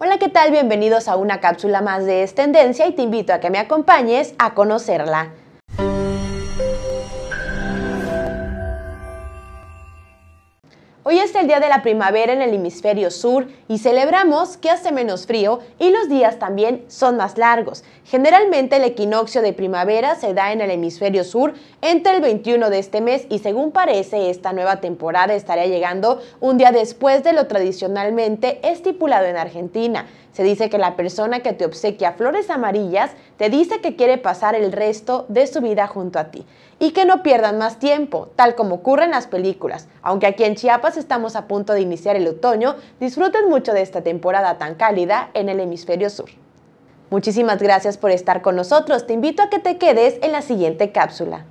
Hola, ¿qué tal? Bienvenidos a una cápsula más de Estendencia y te invito a que me acompañes a conocerla. Hoy es el día de la primavera en el hemisferio sur y celebramos que hace menos frío y los días también son más largos. Generalmente el equinoccio de primavera se da en el hemisferio sur entre el 21 de este mes y según parece esta nueva temporada estaría llegando un día después de lo tradicionalmente estipulado en Argentina. Se dice que la persona que te obsequia flores amarillas te dice que quiere pasar el resto de su vida junto a ti y que no pierdan más tiempo, tal como ocurre en las películas, aunque aquí en Chiapas estamos a punto de iniciar el otoño, disfruten mucho de esta temporada tan cálida en el hemisferio sur. Muchísimas gracias por estar con nosotros, te invito a que te quedes en la siguiente cápsula.